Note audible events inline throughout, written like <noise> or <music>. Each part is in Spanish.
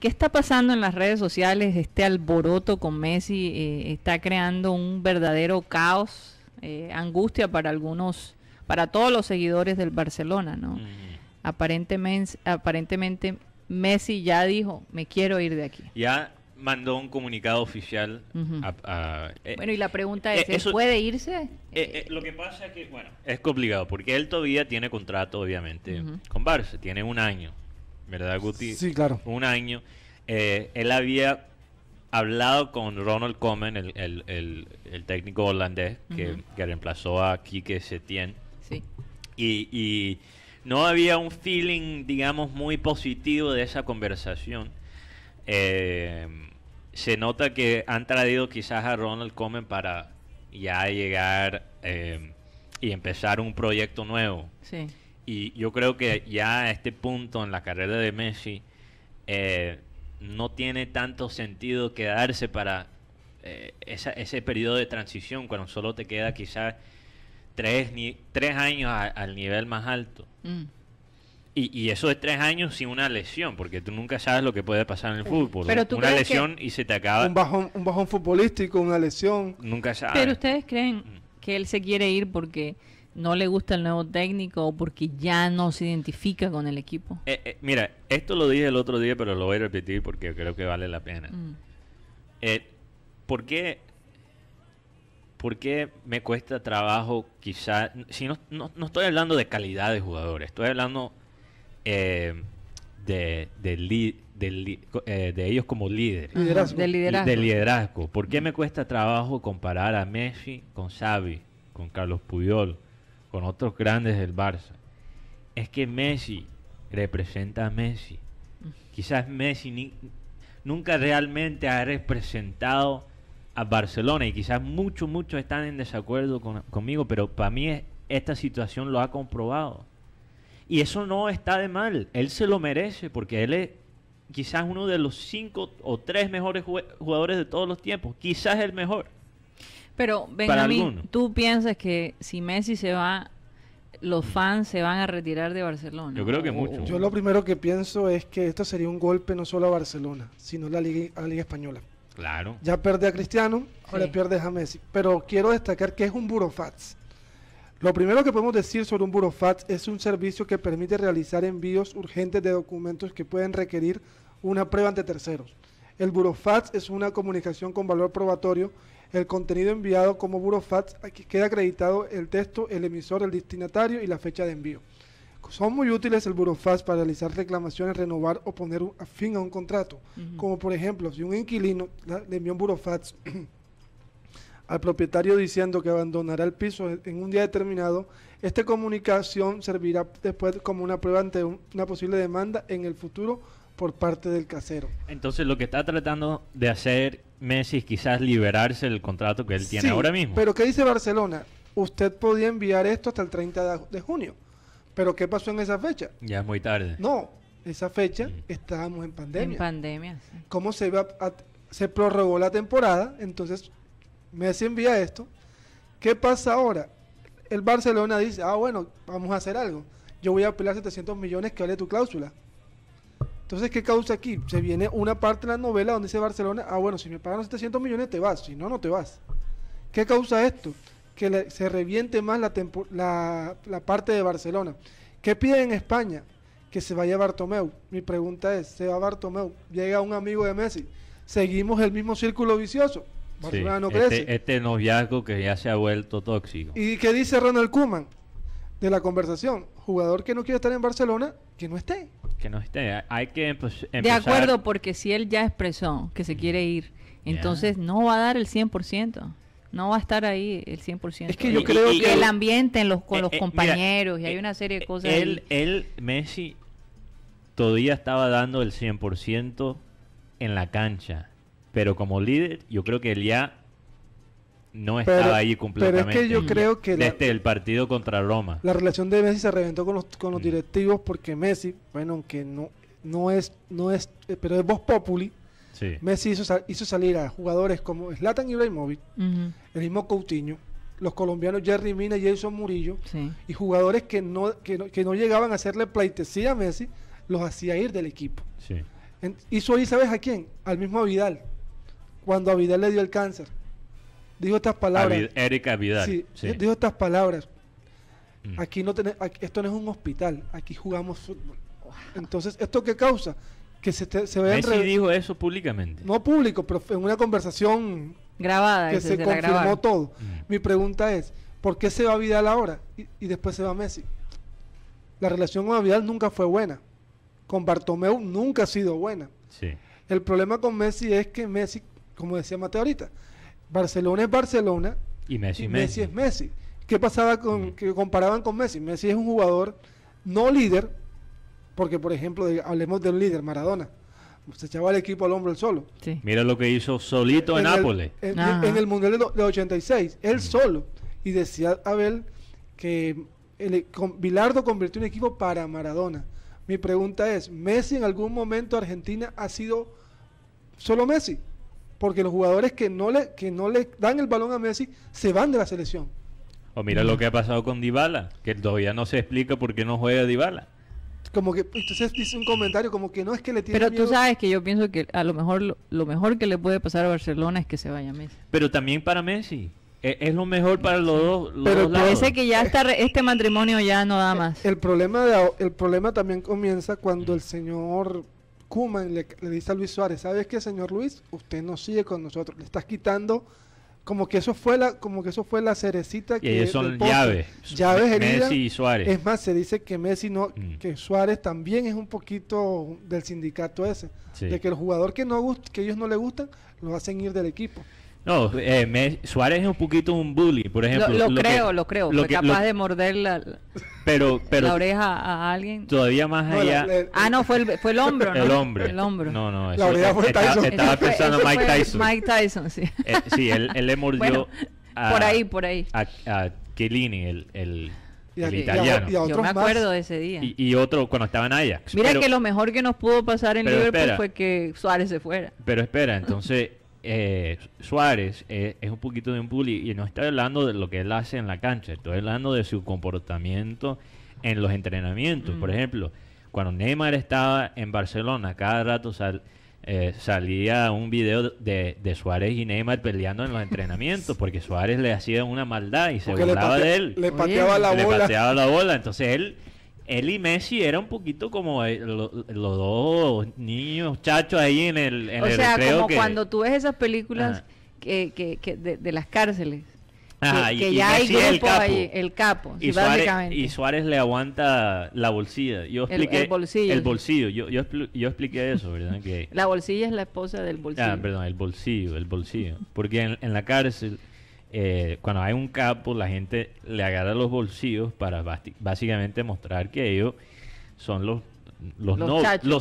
¿Qué está pasando en las redes sociales? Este alboroto con Messi eh, está creando un verdadero caos, eh, angustia para algunos, para todos los seguidores del Barcelona, ¿no? Aparentemente, aparentemente Messi ya dijo, me quiero ir de aquí. Ya mandó un comunicado oficial. a, eh, bueno, y la pregunta es, ¿puede irse? lo que pasa es que, bueno, es complicado porque él todavía tiene contrato, obviamente, con Barça, tiene un año ¿verdad, Guti? Sí, claro. Un año. Eh, él había hablado con Ronald Komen, el, técnico holandés que, que, reemplazó a Quique Setién. Sí. Y, no había un feeling, digamos, muy positivo de esa conversación. Eh, se nota que han traído quizás a Ronald Komen para ya llegar eh, y empezar un proyecto nuevo. Sí. Y yo creo que ya a este punto en la carrera de Messi eh, no tiene tanto sentido quedarse para eh, ese periodo de transición cuando solo te queda quizás tres, ni, tres años al nivel más alto. Mm. Y, y, eso es tres años sin una lesión, porque tú nunca sabes lo que puede pasar en el fútbol. una lesión y se te acaba. Un bajón, un bajón futbolístico, una lesión. Nunca sabes. Pero ustedes creen mm. que él se quiere ir porque no le gusta el nuevo técnico o porque ya no se identifica con el equipo? Eh, eh, mira, esto lo dije el otro día, pero lo voy a repetir porque creo que vale la pena. Mm. Eh, ¿por, qué, ¿por, qué, me cuesta trabajo quizás... Si no, no, estoy hablando de calidad de jugadores, estoy hablando de, de, ellos como líderes. De liderazgo. De liderazgo. ¿Por qué mm. me cuesta trabajo comparar a Messi con Xavi, con Carlos Puyol? con otros grandes del Barça, es que Messi representa a Messi. Quizás Messi nunca realmente ha representado a Barcelona y quizás muchos, muchos están en desacuerdo conmigo, pero para mí esta situación lo ha comprobado. Y eso no está de mal, él se lo merece porque él es quizás uno de los cinco o tres mejores jugadores de todos los tiempos, quizás el mejor. Pero, Benjamín, ¿tú piensas que si Messi se va, los fans se van a retirar de Barcelona? Yo creo que mucho. Yo lo primero que pienso es que esto sería un golpe no solo a Barcelona, sino a la Liga, Española. Claro. Ya pierde a Cristiano, ahora pierdes a Messi. Pero quiero destacar que es un burofax. Lo primero que podemos decir sobre un burofax es un servicio que permite realizar envíos urgentes de documentos que pueden requerir una prueba ante terceros. El burofax es una comunicación con valor probatorio el contenido enviado como burofax, aquí queda acreditado el texto, el emisor, el destinatario y la fecha de envío. Son muy útiles el burofax para realizar reclamaciones, renovar o poner fin a un contrato. Como por ejemplo, si un inquilino le envió un burofax <clears throat> al propietario diciendo que abandonará el piso en un día determinado, esta comunicación servirá después como una prueba ante una posible demanda en el futuro por parte del casero. Entonces lo que está tratando de hacer Messi quizás liberarse del contrato que él tiene ahora mismo. Pero ¿qué dice Barcelona? Usted podía enviar esto hasta el 30 de junio. Pero ¿qué pasó en esa fecha? Ya es muy tarde. No, esa fecha estábamos en pandemia. En pandemia. ¿Cómo se, va se prorrogó la temporada? Entonces Messi envía esto. ¿Qué pasa ahora? El Barcelona dice, ah, bueno, vamos a hacer algo. Yo voy a apelar 700 millones que vale tu cláusula. Entonces, ¿qué causa aquí? Se viene una parte de la novela donde dice Barcelona, ah, bueno, si me pagan 700 millones te vas, si no, no te vas. ¿Qué causa esto? Que se reviente más la, parte de Barcelona. ¿Qué pide en España? Que se vaya Bartomeu. Mi pregunta es, se va Bartomeu, llega un amigo de Messi, seguimos el mismo círculo vicioso. Barcelona no este, crece. Este, este noviazgo que ya se ha vuelto tóxico. ¿Y qué dice Ronald Kuman de la conversación? Jugador que no quiere estar en Barcelona, que no esté que no esté. Hay que empezar. De acuerdo, porque si él ya expresó que se quiere ir, entonces no va a dar el 100%. No va a estar ahí el 100%. Es que yo creo que... El ambiente en los, con eh, los eh, compañeros y hay eh, una serie de cosas. Él, él, Messi, todavía estaba dando el 100% en la cancha. Pero como líder, yo creo que él ya no estaba ahí completamente. Pero es que yo creo que... Este, el partido contra Roma. La relación de Messi se reventó con los, mm. directivos porque Messi, bueno, aunque no, no es, no es, eh, pero es voz populi, Messi hizo, salir a jugadores como Slatan Ibrahimovic, el mismo Coutinho, los colombianos Jerry Mina y Jason Murillo, y jugadores que no, que no, llegaban a hacerle pleitesía a Messi, los hacía ir del equipo. hizo ahí, ¿sabes a quién? Al mismo Vidal, cuando a Vidal le dio el cáncer dijo estas palabras. Erika Vidal. Sí, dijo estas palabras. Mm. Aquí no tenés, esto no es un hospital, aquí jugamos fútbol. Entonces, ¿esto qué causa? Que se, Messi dijo eso públicamente. No público, pero en una conversación... Grabada. Que se, confirmó todo. Mm. Mi pregunta es, ¿por qué se va Vidal ahora y, y después se va Messi? La relación con Vidal nunca fue buena. Con Bartomeu nunca ha sido buena. Sí. El problema con Messi es que Messi, como decía Mateo ahorita, Barcelona es Barcelona y Messi, Messi. es Messi. ¿Qué pasaba con mm. que comparaban con Messi? Messi es un jugador no líder, porque por ejemplo, hablemos del líder, Maradona. Se echaba el equipo al hombro el solo. Sí. Mira lo que hizo solito en, Nápoles. En, el Mundial de, 86, él mm. solo. Y decía Abel que el, e, Bilardo convirtió un equipo para Maradona. Mi pregunta es, ¿Messi en algún momento Argentina ha sido solo Messi? porque los jugadores que no le, que no le dan el balón a Messi se van de la selección. O mira lo que ha pasado con Dybala, que todavía no se explica por qué no juega Dybala. Como que entonces dice un comentario como que no es que le tiene Pero tú sabes que yo pienso que a lo mejor lo, mejor que le puede pasar a Barcelona es que se vaya Messi. Pero también para Messi e, es, lo mejor para los dos. Pero parece que ya este matrimonio ya no da eh, más. problema el problema también comienza cuando el señor Kuman le, dice a Luis Suárez, ¿sabes qué, señor Luis? Usted no sigue con nosotros, le estás quitando como que eso fue la como que eso fue la cerecita que ellos son llaves llaves heridas Messi y Suárez es más se dice que Messi no mm. que Suárez también es un poquito del sindicato ese de que el jugador que no que ellos no le gustan lo hacen ir del equipo no, eh, Suárez es un poquito un bully, por ejemplo. Lo, creo, lo creo. Fue capaz de morder la, la oreja a alguien. Todavía más allá. ah, no, fue el, fue el hombro, ¿no? El hombro. El hombro. No, no. Eso, la Estaba, pensando Mike Tyson. Mike Tyson, sí. Eh, sí, él, él, le <laughs> mordió a, Por ahí, por ahí. A, a el, el y italiano. Y a, Yo me acuerdo de ese día. Y, otro cuando estaba en Ajax. Mira que lo mejor que nos pudo pasar en Liverpool fue que Suárez se fuera. Pero espera, entonces eh, Suárez eh, es un poquito de un bully y no está hablando de lo que él hace en la cancha, está hablando de su comportamiento en los entrenamientos. Por mm. ejemplo, cuando Neymar estaba en Barcelona, cada rato eh, salía un video de, Suárez y Neymar peleando en los entrenamientos <laughs> porque Suárez le hacía una maldad y se burlaba de él. la bola. Le pateaba la bola. Entonces él él y Messi era un poquito como eh, los, dos niños, chachos ahí en el... En o sea, como cuando tú ves esas películas que, de, las cárceles. que, ya hay grupos el capo. Ahí, el capo y, Suárez, y, le aguanta la bolsilla. Yo expliqué, el, bolsillo. El bolsillo. Yo, yo, expliqué eso, ¿verdad? Que... la bolsilla es la esposa del ah, bolsillo. Ah, perdón, el bolsillo, el bolsillo. Porque en la cárcel eh, cuando hay un capo, la gente le agarra los bolsillos para básicamente mostrar que ellos son los los,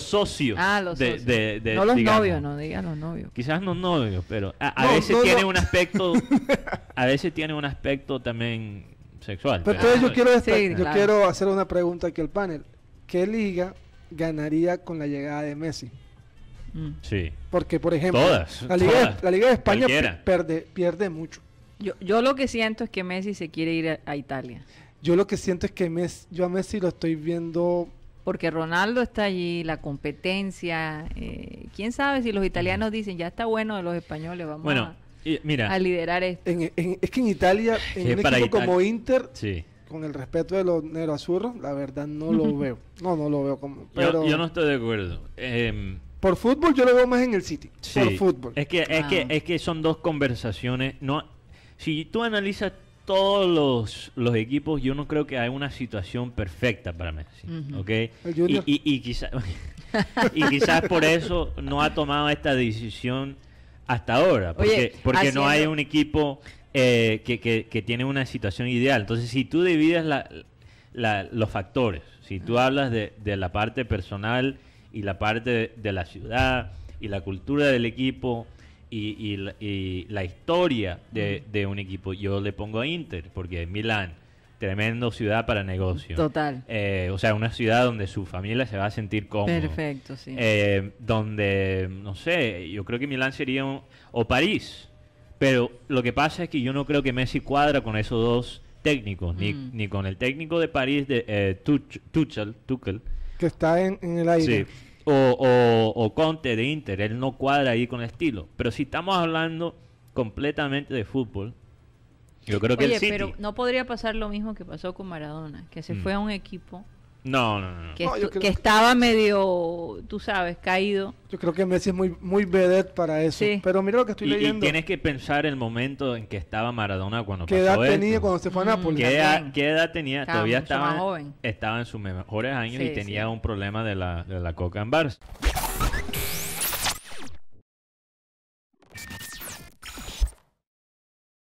socios. Ah, de, no los novios, no digan los novios. Quizás no novios, pero a, veces tiene un aspecto, <laughs> a veces tiene un aspecto también sexual. Pero, yo quiero, yo quiero hacer una pregunta aquí al panel. ¿Qué liga ganaría con la llegada de Messi? Sí. Porque, por ejemplo, la, liga de, la, liga de, España pierde, pierde mucho. Yo, yo lo que siento es que Messi se quiere ir a, Italia. Yo lo que siento es que Messi, yo a Messi lo estoy viendo porque Ronaldo está allí, la competencia. Eh, ¿Quién sabe si los italianos dicen ya está bueno de los españoles? Vamos a, a liderar esto. es que en Italia, <laughs> en un equipo como Inter, con el respeto de los nero-azurros, la verdad no lo <laughs> veo. No, no lo veo como. Pero yo, no estoy de acuerdo. Em, por fútbol yo lo veo más en el City. Por fútbol. Es que, es, que, ah. es que son dos conversaciones. No, si tú analizas todos los, equipos, yo no creo que haya una situación perfecta para Messi. <laughs> y, quizás por eso no ha tomado esta decisión hasta ahora, porque, no hay un equipo eh, que, que, tiene una situación ideal. Entonces, si tú divides los factores, si tú hablas de, la parte personal y la parte de la ciudad y la cultura del equipo, y, la, historia de, un equipo. Yo le pongo a Inter, porque Milán, tremendo ciudad para negocio. Total. Eh, o sea, una ciudad donde su familia se va a sentir cómoda Perfecto, sí. Eh, donde, no sé, yo creo que Milán sería, un, o París. Pero lo que pasa es que yo no creo que Messi cuadra con esos dos técnicos, ni, mm. con el técnico de París, de eh, Tuchel, Tuchel, que está en, el aire. Sí o, Conte de Inter, él no cuadra ahí con el estilo. Pero si estamos hablando completamente de fútbol, yo creo que Oye, pero no podría pasar lo mismo que pasó con Maradona, que se mm. fue a un equipo no, no, no. Que, estaba medio, tú sabes, caído. Yo creo que Messi es muy, muy vedette para eso. Sí. Pero mira lo que estoy leyendo. Y tienes que pensar el momento en que estaba Maradona cuando ¿Qué edad tenía cuando se fue a mm. Nápoles? ¿Qué, edad, tenía? Todavía estaba, joven. estaba en sus mejores años y tenía un problema de la, de la coca en Barça.